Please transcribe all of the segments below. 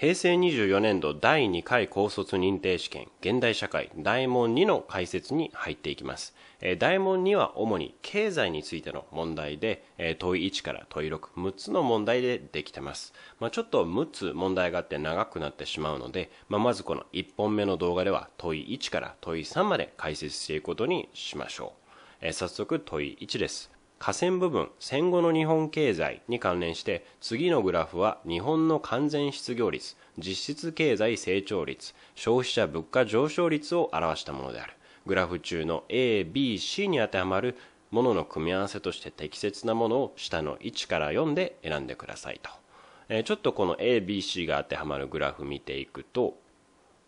平成24年度第2回高卒認定試験現代社会大問2の解説に入っていきます、え大問2は主に経済についての問題で、え問い1から問い66つの問題でできてます、まあ、ちょっと6つ問題があって長くなってしまうので、まあ、まずこの1本目の動画では問1から問い3まで解説していくことにしましょう、え早速問1です下線部分戦後の日本経済に関連して次のグラフは日本の完全失業率実質経済成長率消費者物価上昇率を表したものであるグラフ中の ABC に当てはまるものの組み合わせとして適切なものを下の1から4で選んでくださいと、えちょっとこの ABC が当てはまるグラフ見ていくと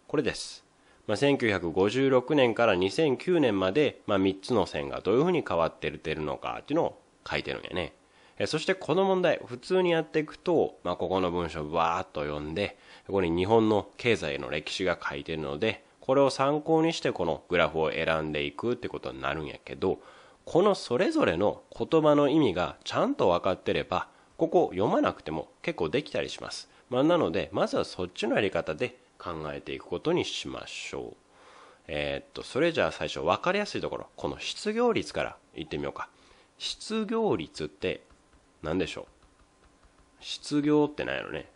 これですまあ、1956年から2009年まで、まあ、3つの線がどういうふうに変わっているのかっていうのを書いてるんやね。そしてこの問題、普通にやっていくと、まあ、ここの文章をわーっと読んで、ここに日本の経済の歴史が書いてるので、これを参考にしてこのグラフを選んでいくってことになるんやけど、このそれぞれの言葉の意味がちゃんと分かってれば、ここ読まなくても結構できたりします。まあ、なので、まずはそっちのやり方で考えていくことにしましょう。えー、っと、それじゃあ最初分かりやすいところ、この失業率からいってみようか。失業率って何でしょう失業って何やろね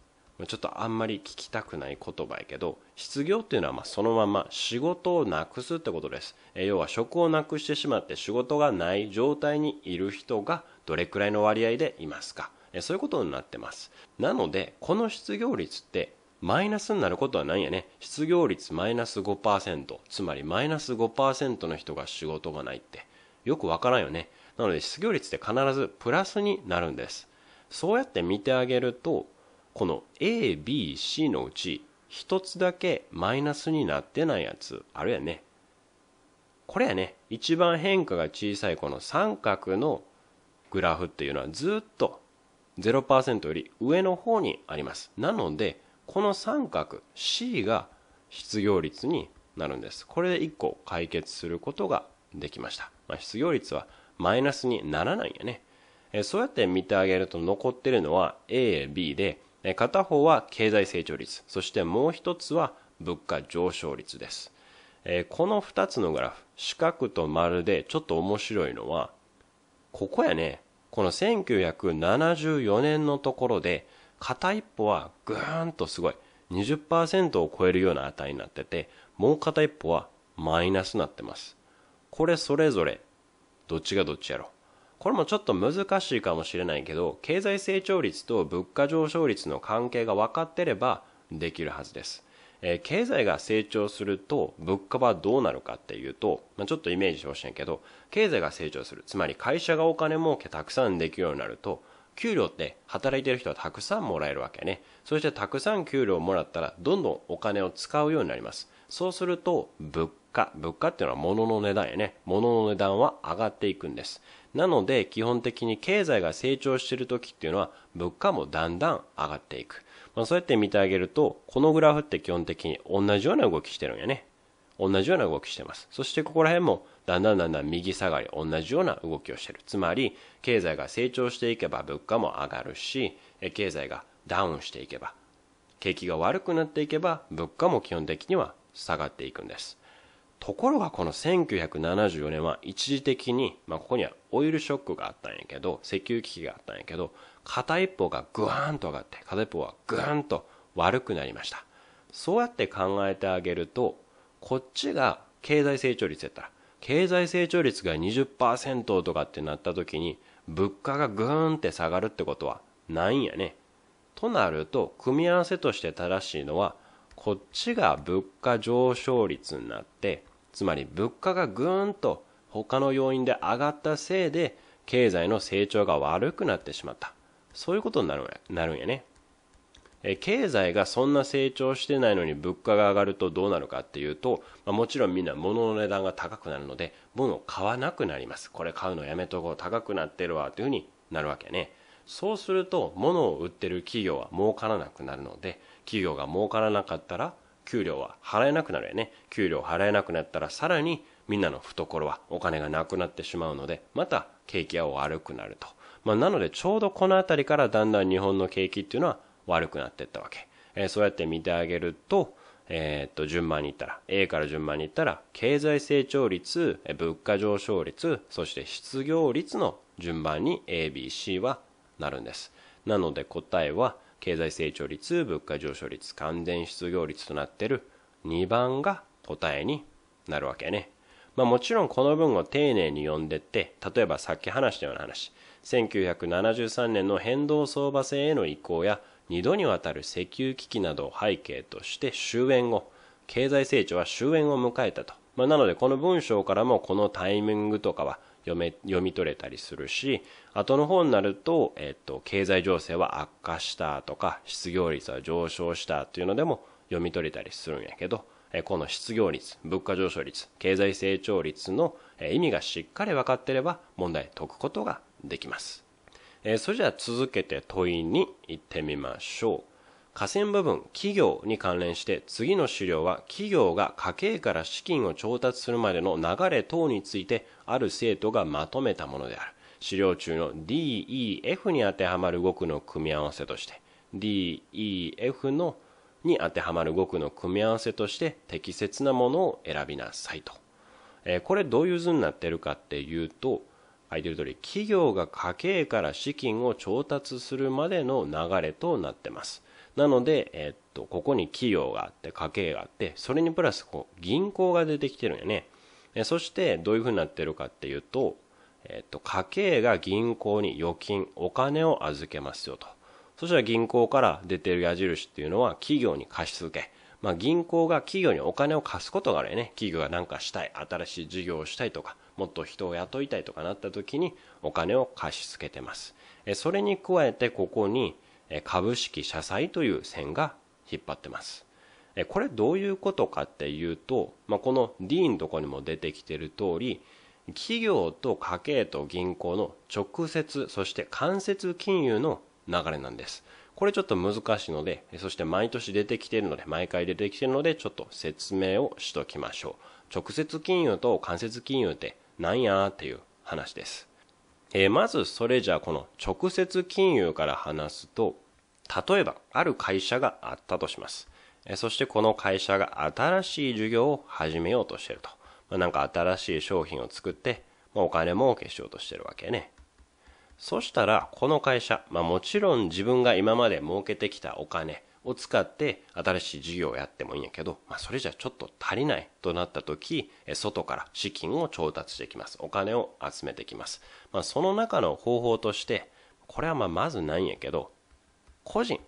ちょっとあんまり聞きたくない言葉やけど、失業っていうのはまそのまま仕事をなくすってことです。え要は職をなくしてしまって仕事がない状態にいる人がどれくらいの割合でいますか。えそういうことになってます。なので、この失業率ってマイナスになることはないんやね。失業率マイナス5%。つまりマイナス5%の人が仕事がないって。よくわからんよね。なので失業率って必ずプラスになるんです。そうやって見てあげると、この A、B、C のうち一つだけマイナスになってないやつあるやね。これやね。一番変化が小さいこの三角のグラフっていうのはずっと0%より上の方にあります。なので、この三角 C が失業率になるんですこれで1個解決することができました、まあ、失業率はマイナスにならないんやね、えそうやって見てあげると残ってるのは AB で、え片方は経済成長率そしてもう一つは物価上昇率です、えこの2つのグラフ四角と丸でちょっと面白いのはここやねこの1974年のところで片一歩はグーンとすごい20%を超えるような値になっててもう片一歩はマイナスになってますこれそれぞれどっちがどっちやろこれもちょっと難しいかもしれないけど経済成長率と物価上昇率の関係が分かってればできるはずです、えー、経済が成長すると物価はどうなるかっていうと、まあ、ちょっとイメージしてほしいんやけど経済が成長するつまり会社がお金儲けたくさんできるようになると給料って働いてる人はたくさんもらえるわけね。そしてたくさん給料をもらったら、どんどんお金を使うようになります。そうすると、物価。物価っていうのは物の値段やね。物の値段は上がっていくんです。なので、基本的に経済が成長してる時っていうのは、物価もだんだん上がっていく。まあ、そうやって見てあげると、このグラフって基本的に同じような動きしてるんやね。同じような動きしてます。そしてここら辺もだんだんだんだん右下がり、同じような動きをしてる。つまり、経済が成長していけば物価も上がるし、経済がダウンしていけば、景気が悪くなっていけば物価も基本的には下がっていくんです。ところがこの1974年は一時的に、まあ、ここにはオイルショックがあったんやけど、石油危機があったんやけど、片一方がグワーンと上がって、片一方はグーンと悪くなりました。そうやって考えてあげると、こっちが経済成長率やったら、経済成長率が20%とかってなった時に、物価がグーンって下がるってことはないんやね。となると、組み合わせとして正しいのは、こっちが物価上昇率になって、つまり物価がグーンと他の要因で上がったせいで、経済の成長が悪くなってしまった。そういうことになるんやなるんやね。え経済がそんな成長してないのに物価が上がるとどうなるかっていうと、まあ、もちろんみんな物の値段が高くなるので物を買わなくなりますこれ買うのやめとこう高くなってるわというふうになるわけねそうすると物を売ってる企業は儲からなくなるので企業が儲からなかったら給料は払えなくなるよね給料払えなくなったらさらにみんなの懐はお金がなくなってしまうのでまた景気は悪くなると、まあ、なのでちょうどこの辺りからだんだん日本の景気っていうのは悪くなっていったわけ。えそうやって見てあげると、えっと、順番にいったら、A から順番にいったら、経済成長率、物価上昇率、そして失業率の順番に A、B、C はなるんです。なので答えは、経済成長率、物価上昇率、完全失業率となってる2番が答えになるわけね。まあもちろんこの文を丁寧に読んでって、例えばさっき話したような話、1973年の変動相場制への移行や2度にわたる石油危機などを背景として終焉後、経済成長は終焉を迎えたと。まあ、なのでこの文章からもこのタイミングとかは読め読み取れたりするし、後の方になると、えっと、経済情勢は悪化したとか、失業率は上昇したというのでも読み取れたりするんやけど、えこの失業率、物価上昇率、経済成長率の意味がしっかり分かってれば問題解くことができます。えそれじゃあ続けて問いに行ってみましょう。下線部分、企業に関連して次の資料は企業が家計から資金を調達するまでの流れ等についてある生徒がまとめたものである。資料中の DEF に当てはまる語句の組み合わせとして DEF のに当てはまる語句の組み合わせとして適切なものを選びなさいと。えこれどういう図になってるかっていうと書いてる通り、企業が家計から資金を調達するまでの流れとなってます。なので、えっと、ここに企業があって、家計があって、それにプラス、こう、銀行が出てきてるんよね。えそして、どういうふうになってるかっていうと、えっと、家計が銀行に預金、お金を預けますよと。そしたら銀行から出てる矢印っていうのは、企業に貸し付け。まあ、銀行が企業にお金を貸すことがあるよね。企業が何かしたい、新しい事業をしたいとか、もっと人を雇いたいとかなった時にお金を貸し付けてます。それに加えてここに株式社債という線が引っ張ってます。これどういうことかっていうと、まあ、この D のとこにも出てきてる通り、企業と家計と銀行の直接、そして間接金融の流れなんです。これちょっと難しいので、そして毎年出てきているので、毎回出てきているので、ちょっと説明をしときましょう。直接金融と間接金融ってなんやっていう話です。えー、まずそれじゃあこの直接金融から話すと、例えばある会社があったとします。えそしてこの会社が新しい授業を始めようとしてると。まあ、なんか新しい商品を作って、まあ、お金儲けしようとしてるわけね。そしたら、この会社、まあ、もちろん自分が今まで儲けてきたお金、を使って新しい事業をやってもいいんやけど、まあ、それじゃちょっと足りないとなった時、外から資金を調達してきます。お金を集めてきます。まあ、その中の方法として、これはまあまずないんやけど、個人。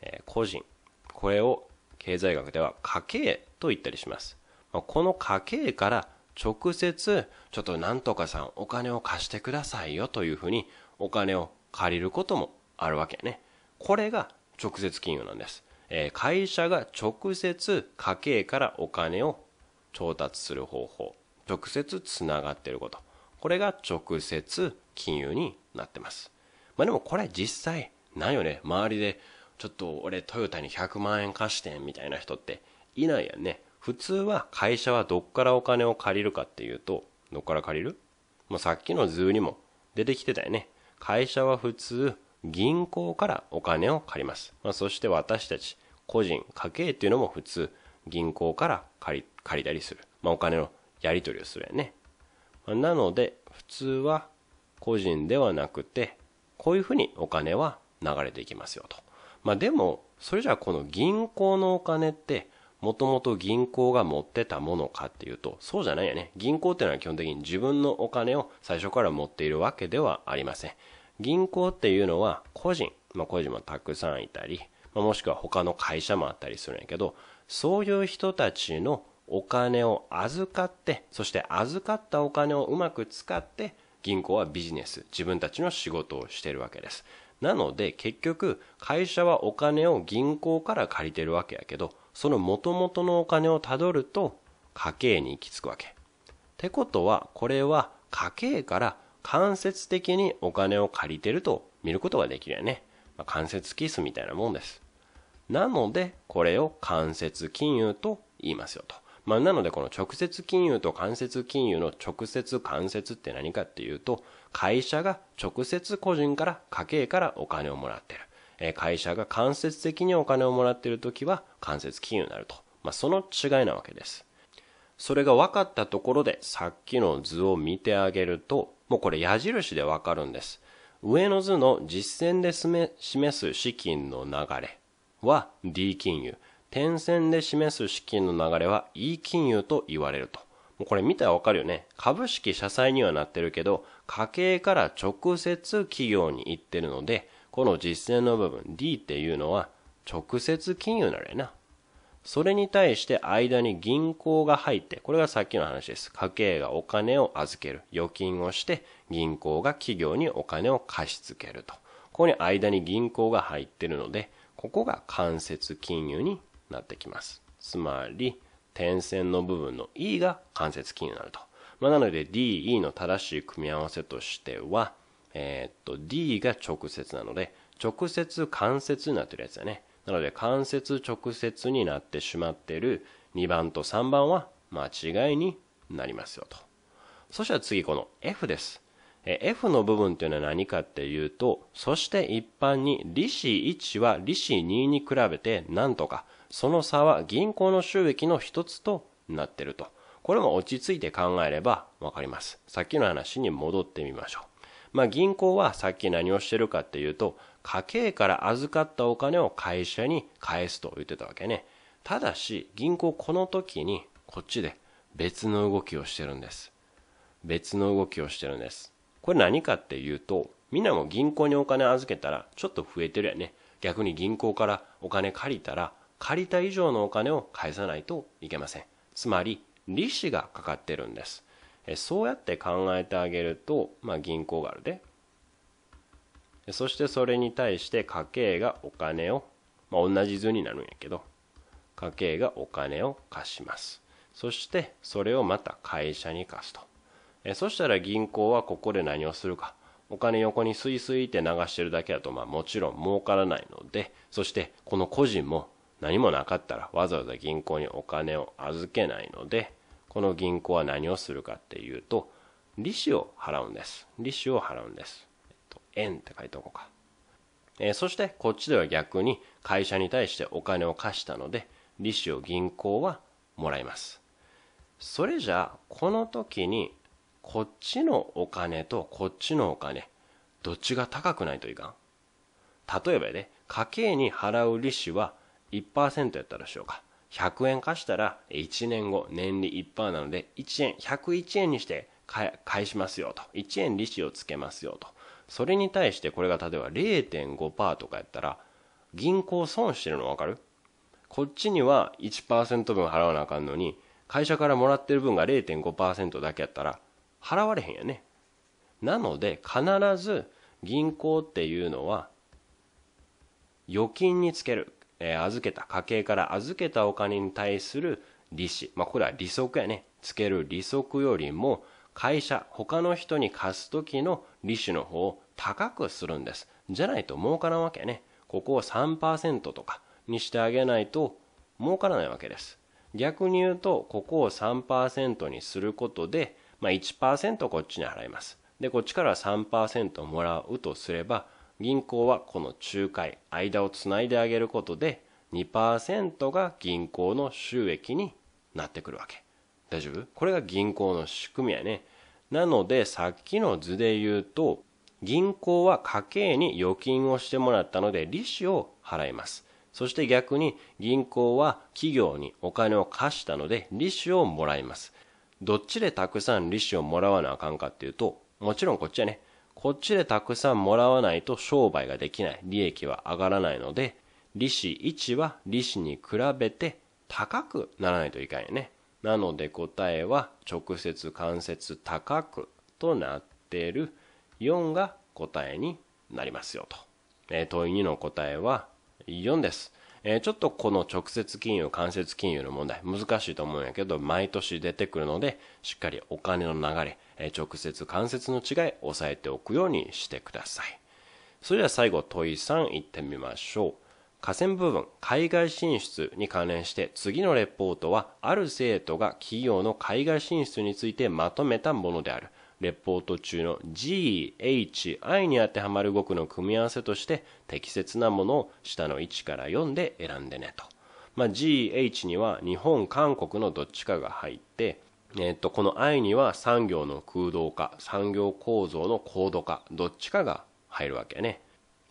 えー、個人。これを経済学では家計と言ったりします。まあ、この家計から直接、ちょっとなんとかさんお金を貸してくださいよというふうにお金を借りることもあるわけね。これが直接金融なんです。えー、会社が直接家計からお金を調達する方法、直接つながっていること。これが直接金融になってます。まあでもこれ実際ないよね。周りでちょっと俺トヨタに100万円貸してんみたいな人っていないやんね。普通は会社はどっからお金を借りるかっていうと、どっから借りるもうさっきの図にも出てきてたよね。会社は普通銀行からお金を借ります。まあ、そして私たち、個人、家計っていうのも普通、銀行から借り借りたりする。まあ、お金のやり取りをするよね。まあ、なので、普通は個人ではなくて、こういうふうにお金は流れていきますよと。まあ、でも、それじゃあこの銀行のお金って、もともと銀行が持ってたものかっていうと、そうじゃないよね。銀行っていうのは基本的に自分のお金を最初から持っているわけではありません。銀行っていうのは個人、まあ、個人もたくさんいたり、まあ、もしくは他の会社もあったりするんやけど、そういう人たちのお金を預かって、そして預かったお金をうまく使って、銀行はビジネス、自分たちの仕事をしているわけです。なので結局会社はお金を銀行から借りてるわけやけど、その元々のお金をたどると家計に行き着くわけ。ってことはこれは家計から間接的にお金を借りてると見ることができるよね。まあ、間接キスみたいなもんです。なので、これを間接金融と言いますよと。まあ、なので、この直接金融と間接金融の直接間接って何かっていうと、会社が直接個人から家計からお金をもらってる。え会社が間接的にお金をもらってる時は間接金融になると。まあ、その違いなわけです。それが分かったところで、さっきの図を見てあげると、もうこれ矢印でわかるんです。上の図の実線で示す資金の流れは D 金融。点線で示す資金の流れは E 金融と言われると。もうこれ見たらわかるよね。株式社債にはなってるけど、家計から直接企業に行ってるので、この実践の部分 D っていうのは直接金融なれな。それに対して間に銀行が入って、これがさっきの話です。家計がお金を預ける。預金をして、銀行が企業にお金を貸し付けると。ここに間に銀行が入ってるので、ここが間接金融になってきます。つまり、点線の部分の E が間接金融になると。まあ、なので D、E の正しい組み合わせとしては、えー、っと、D が直接なので、直接間接になってるやつだね。なので間接直接になってしまっている2番と3番は間違いになりますよと。そしたら次この F です。F の部分というのは何かっていうと、そして一般に利子1は利子2に比べてなんとか、その差は銀行の収益の一つとなっていると。これも落ち着いて考えればわかります。さっきの話に戻ってみましょう。まあ銀行はさっき何をしてるかっていうと、家計から預かったお金を会社に返すと言ってたわけね。ただし、銀行この時に、こっちで別の動きをしてるんです。別の動きをしてるんです。これ何かっていうと、みんなも銀行にお金預けたら、ちょっと増えてるやね。逆に銀行からお金借りたら、借りた以上のお金を返さないといけません。つまり、利子がかかってるんです。そうやって考えてあげると、まあ、銀行があるで、そしてそれに対して家計がお金を、まあ、同じ図になるんやけど家計がお金を貸しますそしてそれをまた会社に貸すとえそしたら銀行はここで何をするかお金横にスイスイって流してるだけだとまあもちろん儲からないのでそしてこの個人も何もなかったらわざわざ銀行にお金を預けないのでこの銀行は何をするかっていうと利子を払うんです利子を払うんです円って書いておこうか。えー、そしてこっちでは逆に会社に対してお金を貸したので、利子を銀行はもらいます。それじゃあ、この時にこっちのお金とこっちのお金、どっちが高くないといかん例えばね、家計に払う利子は1%やったらしようか。100円貸したら1年後年利1%なので1円、101円にして返しますよと。1円利子をつけますよと。それに対してこれが例えば0.5%とかやったら銀行損してるの分かるこっちには1%分払わなあかんのに会社からもらってる分が0.5%だけやったら払われへんやねなので必ず銀行っていうのは預金につける、えー、預けた家計から預けたお金に対する利子、まあ、これは利息やねつける利息よりも会社他の人に貸す時の利子の方を高くするんです。じゃないと儲からんわけね。ここを3%とかにしてあげないと儲からないわけです。逆に言うと、ここを3%にすることで、まあ、1%こっちに払います。で、こっちから3%もらうとすれば、銀行はこの仲介、間をつないであげることで、2%が銀行の収益になってくるわけ。大丈夫これが銀行の仕組みやね。なので、さっきの図で言うと、銀行は家計に預金をしてもらったので、利子を払います。そして逆に銀行は企業にお金を貸したので利子をもらいます。どっちでたくさん利子をもらわなあかんかっていうと、もちろんこっちはね、こっちでたくさんもらわないと商売ができない、利益は上がらないので、利子1は利子に比べて高くならないといかんよね。なので答えは直接関節高くとなっている4が答えになりますよと。えー、問い2の答えは4です。えー、ちょっとこの直接金融、間接金融の問題、難しいと思うんやけど、毎年出てくるので、しっかりお金の流れ、えー、直接、間接の違い、押さえておくようにしてください。それでは最後、問い3いってみましょう。河川部分海外進出に関連して次のレポートはある生徒が企業の海外進出についてまとめたものであるレポート中の GHI に当てはまる語句の組み合わせとして適切なものを下の1から4で選んでねと、まあ、GH には日本韓国のどっちかが入ってえっとこの I には産業の空洞化産業構造の高度化どっちかが入るわけね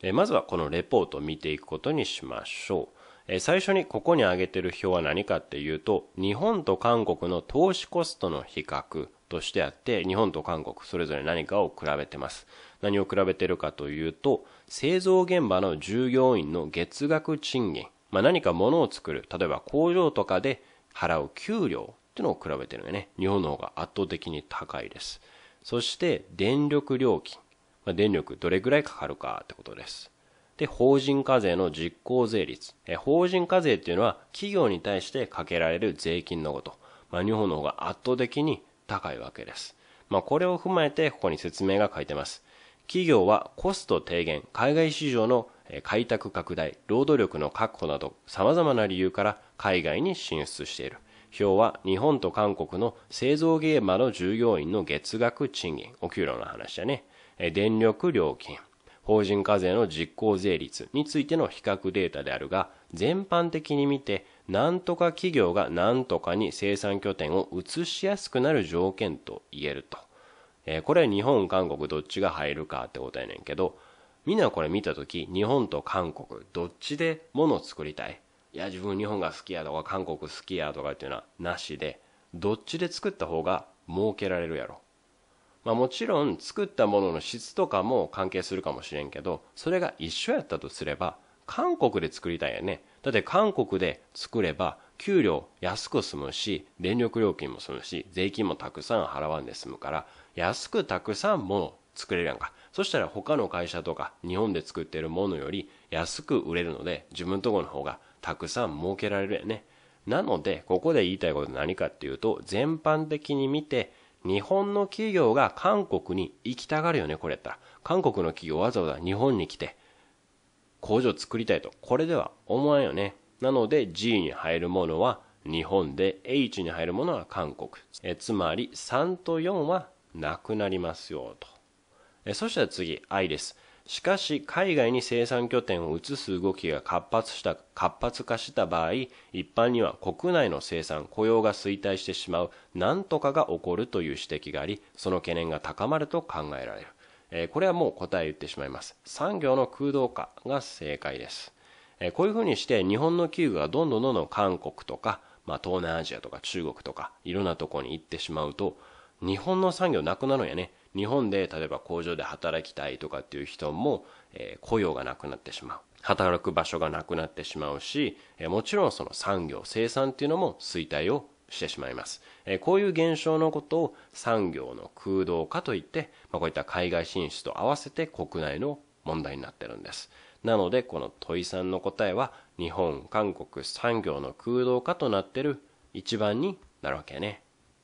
えまずはこのレポートを見ていくことにしましょう。え最初にここに挙げてる表は何かっていうと、日本と韓国の投資コストの比較としてあって、日本と韓国それぞれ何かを比べてます。何を比べてるかというと、製造現場の従業員の月額賃金。まあ、何か物を作る、例えば工場とかで払う給料っていうのを比べてるよね。日本の方が圧倒的に高いです。そして、電力料金。まあ、電力どれぐらいかかるかってことです。で、法人課税の実効税率。え法人課税っていうのは企業に対してかけられる税金のこと。まあ、日本の方が圧倒的に高いわけです。まあ、これを踏まえてここに説明が書いてます。企業はコスト低減、海外市場の開拓拡大、労働力の確保など様々な理由から海外に進出している。表は日本と韓国の製造現場の従業員の月額賃金、お給料の話だね。電力料金、法人課税の実効税率についての比較データであるが、全般的に見て、なんとか企業がなんとかに生産拠点を移しやすくなる条件と言えると。えー、これ日本、韓国どっちが入るかってことやねんけど、みんなこれ見たとき、日本と韓国どっちで物を作りたいいや、自分日本が好きやとか韓国好きやとかっていうのはなしで、どっちで作った方が儲けられるやろ。まあ、もちろん作ったものの質とかも関係するかもしれんけどそれが一緒やったとすれば韓国で作りたいよねだって韓国で作れば給料安く済むし電力料金も済むし税金もたくさん払わんで済むから安くたくさんもの作れるやんかそしたら他の会社とか日本で作ってるものより安く売れるので自分とこの方がたくさん儲けられるやねなのでここで言いたいこと何かっていうと全般的に見て日本の企業が韓国に行きたがるよね、これやったら。韓国の企業わざわざ日本に来て、工場作りたいと、これでは思わんよね。なので G に入るものは日本で H に入るものは韓国。えつまり3と4はなくなりますよと。えそしたら次、I です。しかし海外に生産拠点を移す動きが活発した活発化した場合一般には国内の生産雇用が衰退してしまう何とかが起こるという指摘がありその懸念が高まると考えられる、えー、これはもう答え言ってしまいます産業の空洞化が正解です、えー、こういうふうにして日本の企業がどんどんどんどん韓国とか、まあ、東南アジアとか中国とかいろんなところに行ってしまうと日本の産業なくなるんやね日本で例えば工場で働きたいとかっていう人も、えー、雇用がなくなってしまう働く場所がなくなってしまうし、えー、もちろんその産業生産っていうのも衰退をしてしまいます、えー、こういう現象のことを産業の空洞化といって、まあ、こういった海外進出と合わせて国内の問題になってるんですなのでこの問いさんの答えは日本韓国産業の空洞化となってる一番になるわけね